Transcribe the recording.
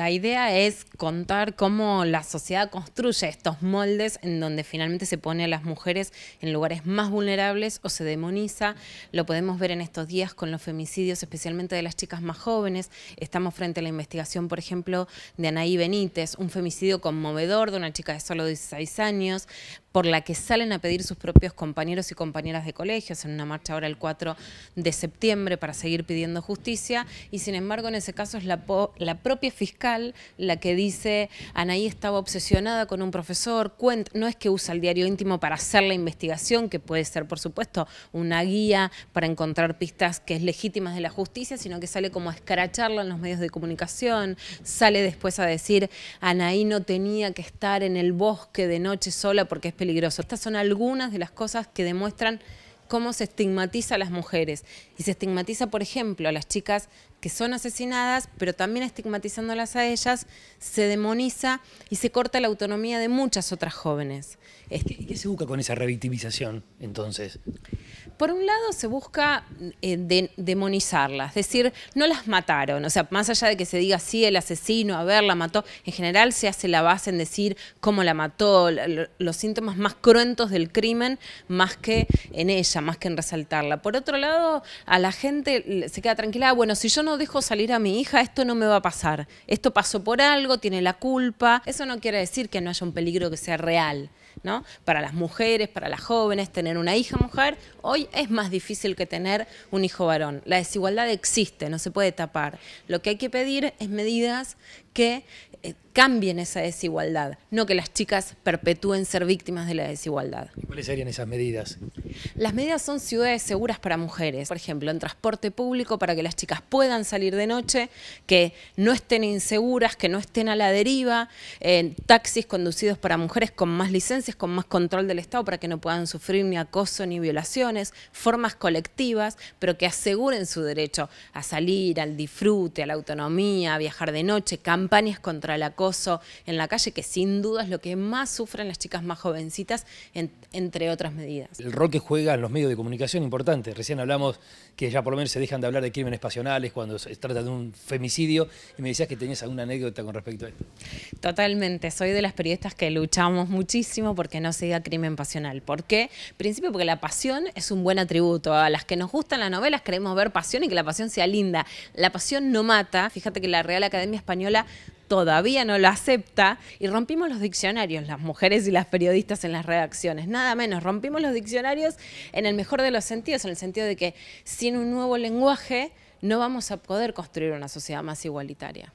La idea es contar cómo la sociedad construye estos moldes en donde finalmente se pone a las mujeres en lugares más vulnerables o se demoniza. Lo podemos ver en estos días con los femicidios, especialmente de las chicas más jóvenes. Estamos frente a la investigación, por ejemplo, de Anaí Benítez, un femicidio conmovedor de una chica de solo 16 años por la que salen a pedir sus propios compañeros y compañeras de colegios en una marcha ahora el 4 de septiembre para seguir pidiendo justicia y sin embargo en ese caso es la, propia fiscal la que dice Anaí estaba obsesionada con un profesor, no es que usa el diario íntimo para hacer la investigación, que puede ser por supuesto una guía para encontrar pistas que es legítimas de la justicia, sino que sale como a escaracharla en los medios de comunicación, sale después a decir Anaí no tenía que estar en el bosque de noche sola porque es peligroso. Estas son algunas de las cosas que demuestran cómo se estigmatiza a las mujeres. Y se estigmatiza, por ejemplo, a las chicas que son asesinadas, pero también estigmatizándolas a ellas, se demoniza y se corta la autonomía de muchas otras jóvenes. ¿Qué, qué se busca con esa revictimización, entonces? Por un lado se busca eh, demonizarlas, es decir, no las mataron, o sea, más allá de que se diga sí, el asesino, a ver, la mató, en general se hace la base en decir cómo la mató, los síntomas más cruentos del crimen, más que en ella, más que en resaltarla. Por otro lado, a la gente se queda tranquila, ah, bueno, si yo no dejo salir a mi hija, esto no me va a pasar, esto pasó por algo, tiene la culpa, eso no quiere decir que no haya un peligro que sea real. ¿no? Para las mujeres, para las jóvenes, tener una hija mujer, hoy es más difícil que tener un hijo varón. La desigualdad existe, no se puede tapar. Lo que hay que pedir es medidas que eh, cambien esa desigualdad, no que las chicas perpetúen ser víctimas de la desigualdad. cuáles serían esas medidas? Las medidas son ciudades seguras para mujeres, por ejemplo, en transporte público para que las chicas puedan salir de noche, que no estén inseguras, que no estén a la deriva, en taxis conducidos para mujeres con más licencias, con más control del Estado para que no puedan sufrir ni acoso ni violaciones, formas colectivas, pero que aseguren su derecho a salir, al disfrute, a la autonomía, a viajar de noche, campañas contra el acoso en la calle, que sin duda es lo que más sufren las chicas más jovencitas, entre otras medidas. El rol que juegan los medios de comunicación importante. Recién hablamos que ya por lo menos se dejan de hablar de crímenes pasionales cuando se trata de un femicidio y me decías que tenías alguna anécdota con respecto a esto. Totalmente, soy de las periodistas que luchamos muchísimo porque no se diga crimen pasional. ¿Por qué? En principio porque la pasión es un buen atributo. A las que nos gustan las novelas queremos ver pasión y que la pasión sea linda. La pasión no mata. Fíjate que la Real Academia Española todavía no lo acepta y rompimos los diccionarios, las mujeres y las periodistas en las redacciones, nada menos, rompimos los diccionarios en el mejor de los sentidos, en el sentido de que sin un nuevo lenguaje no vamos a poder construir una sociedad más igualitaria.